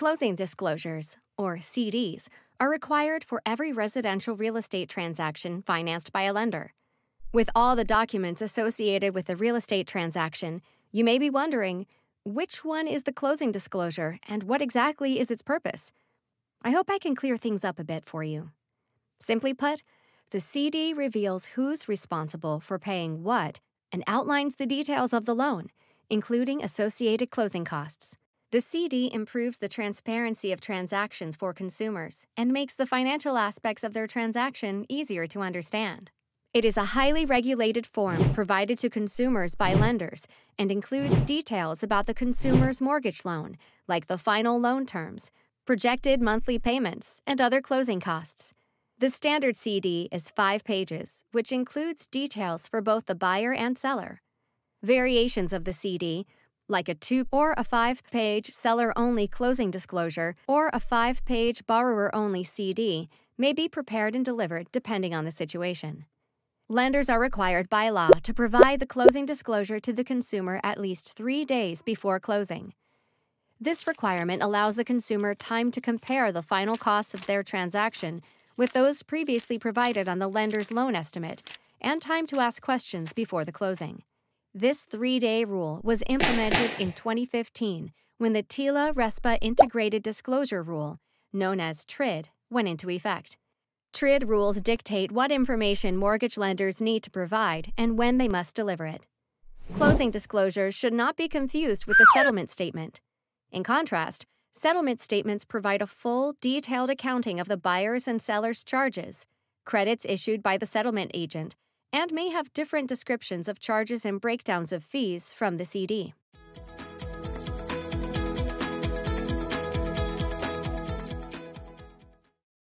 Closing disclosures, or CDs, are required for every residential real estate transaction financed by a lender. With all the documents associated with a real estate transaction, you may be wondering which one is the closing disclosure and what exactly is its purpose? I hope I can clear things up a bit for you. Simply put, the CD reveals who's responsible for paying what and outlines the details of the loan, including associated closing costs. The CD improves the transparency of transactions for consumers and makes the financial aspects of their transaction easier to understand. It is a highly regulated form provided to consumers by lenders and includes details about the consumer's mortgage loan, like the final loan terms, projected monthly payments, and other closing costs. The standard CD is five pages, which includes details for both the buyer and seller. Variations of the CD, like a two or a five page seller only closing disclosure or a five page borrower only CD, may be prepared and delivered depending on the situation. Lenders are required by law to provide the closing disclosure to the consumer at least three days before closing. This requirement allows the consumer time to compare the final costs of their transaction with those previously provided on the lender's loan estimate and time to ask questions before the closing. This three day rule was implemented in 2015 when the TILA RESPA Integrated Disclosure Rule, known as TRID, went into effect. TRID rules dictate what information mortgage lenders need to provide and when they must deliver it. Closing disclosures should not be confused with the settlement statement. In contrast, settlement statements provide a full, detailed accounting of the buyer's and seller's charges, credits issued by the settlement agent, and may have different descriptions of charges and breakdowns of fees from the CD.